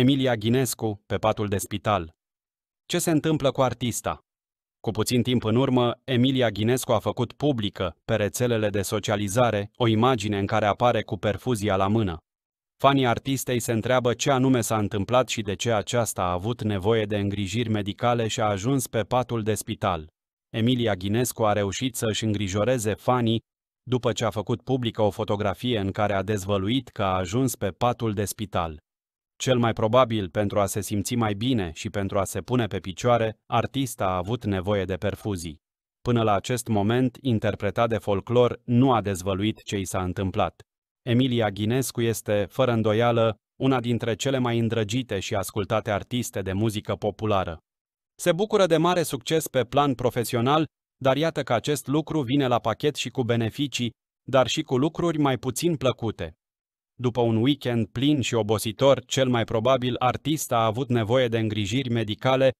Emilia Ghinescu pe patul de spital. Ce se întâmplă cu artista? Cu puțin timp în urmă, Emilia Ghinescu a făcut publică, pe rețelele de socializare, o imagine în care apare cu perfuzia la mână. Fanii artistei se întreabă ce anume s-a întâmplat și de ce aceasta a avut nevoie de îngrijiri medicale și a ajuns pe patul de spital. Emilia Ghinescu a reușit să își îngrijoreze fanii după ce a făcut publică o fotografie în care a dezvăluit că a ajuns pe patul de spital. Cel mai probabil, pentru a se simți mai bine și pentru a se pune pe picioare, artista a avut nevoie de perfuzii. Până la acest moment, interpretat de folclor nu a dezvăluit ce i s-a întâmplat. Emilia Ghinescu este, fără îndoială, una dintre cele mai îndrăgite și ascultate artiste de muzică populară. Se bucură de mare succes pe plan profesional, dar iată că acest lucru vine la pachet și cu beneficii, dar și cu lucruri mai puțin plăcute. După un weekend plin și obositor, cel mai probabil artista a avut nevoie de îngrijiri medicale